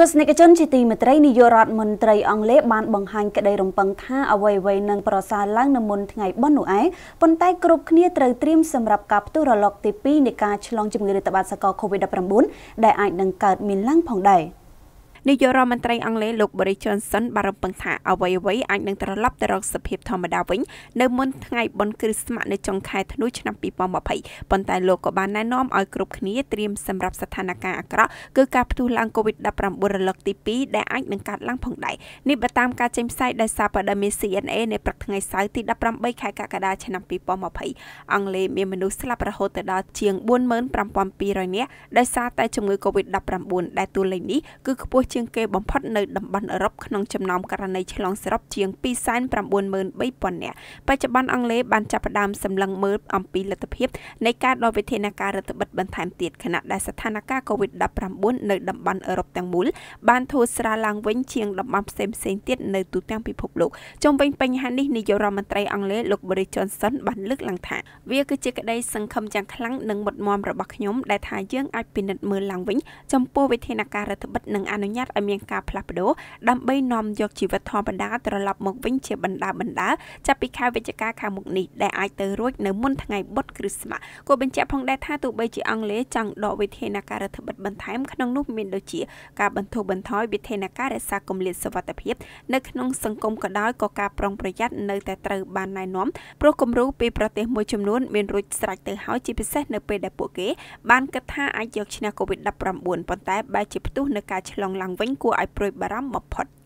ទស្សនិកជនជាទីមេត្រីនាយករដ្ឋមន្ត្រីអង់គ្លេសបានបង្ហាញក្តីរំពឹងថាអ្វីៗនឹងប្រសើរឡើងនៅមុនថ្ងៃបុណ្យនោះឯងប៉ុន្តែគ្រប់គ្នាត្រូវត្រៀមសម្រាប់ការផ្ទុះរលកទី2នៃការឆ្លងជំងឺរាតត្បាតសកល COVID-19 ដែលអាចនឹងកើតមានឡើងផងដែរ។នាយករដ្ឋមន្ត្រីអង់គ្លេសលោក Boris Johnson បានរំពឹងថាអ្វីៗអាចនឹងត្រឡប់ទៅរកសភាពធម្មតាវិញនៅមុនថ្ងៃបុណ្យគ្រិស្តមាសនៅចុងខែធ្នូឆ្នាំ2020ប៉ុន្តែលោកក៏បានណែនាំឲ្យគ្រប់គ្នាត្រៀមសម្រាប់ស្ថានភាពអាក្រក់គឺការផ្ទុះឡើង COVID-19 រលកទី2ដែលអាចនឹងកើតឡើងផងដែរនេះបើតាមការចេញផ្សាយដោយសារព័ត៌មាន CNA នៅព្រឹកថ្ងៃសៅរ៍ទី18ខែកក្កដាឆ្នាំ2020អង់គ្លេសមានមនុស្សស្លាប់រហូតទៅដល់ជាង45200នាក់ដោយសារតែជំងឺ COVID-19 ដែលតួលេខនេះគឺខ្ពស់ជាជាងគេបំផុតនៅតំបន់អឺរ៉ុបក្នុងចំណោមករណីឆ្លងសរុបជាង293,000នាក់បច្ចុប្បន្នអង់គ្លេសបានចាប់ផ្ដើមសម្លឹងមើលអំពីលទ្ធភាពនៃការដកវិធានការរដ្ឋបិទបន្ថែមទៀតខណៈដែលស្ថានភាព COVID-19 នៅតំបន់អឺរ៉ុបទាំងមូលបានធូរស្រាលឡើងវិញជាងតំបន់ផ្សេងៗទៀតនៅទូទាំងពិភពលោកជុំវិញបញ្ហានេះនាយករដ្ឋមន្ត្រីអង់គ្លេសលោក Boris Johnson បានលើកឡើងថាវាគឺជាក្តីសង្ឃឹមយ៉ាងខ្លាំងនិងមុតមមរបស់ខ្ញុំដែលថាយើងអាចពិនិត្យមើលឡើងវិញចំពោះវិធានការរដ្ឋបិទនិងអនុញ្ញាតញត្តិឲ្យមានការផ្លាស់ប្ដូរដើម្បីនាំយកជីវិតធម្មតាត្រឡប់មកវិញជាបណ្ដាបណ្ដាចាប់ពីខែវិច្ឆិកាខាងមុខនេះដែលអាចទៅរួចនៅមុនថ្ងៃបុត្រគ្រិស្មាស់ក៏បញ្ជាក់ផងដែរថាទោះបីជាអង់គ្លេសចង់ដកវិធានការរដ្ឋបិទបន្ថែមក្នុងនោះមានដូចជាការបន្ធូរបន្ថយវិធានការរក្សាគម្លាតសុវត្ថិភាពនៅក្នុងសង្គមក៏ដោយក៏ការប្រុងប្រយ័ត្ននៅតែត្រូវបានណែនាំព្រោះគំរូពីប្រទេសមួយចំនួនមានរួចស្រេចទៅហើយជាពិសេសនៅពេលដែលពួកគេបានគិតថាអាចយកឈ្នះ COVID-19 ប៉ុន្តែបែរជាផ្ទុះនឹងការឆ្លងឡើងឡើងវិញគួរឲ្យព្រួយបារម្ភបំផុត។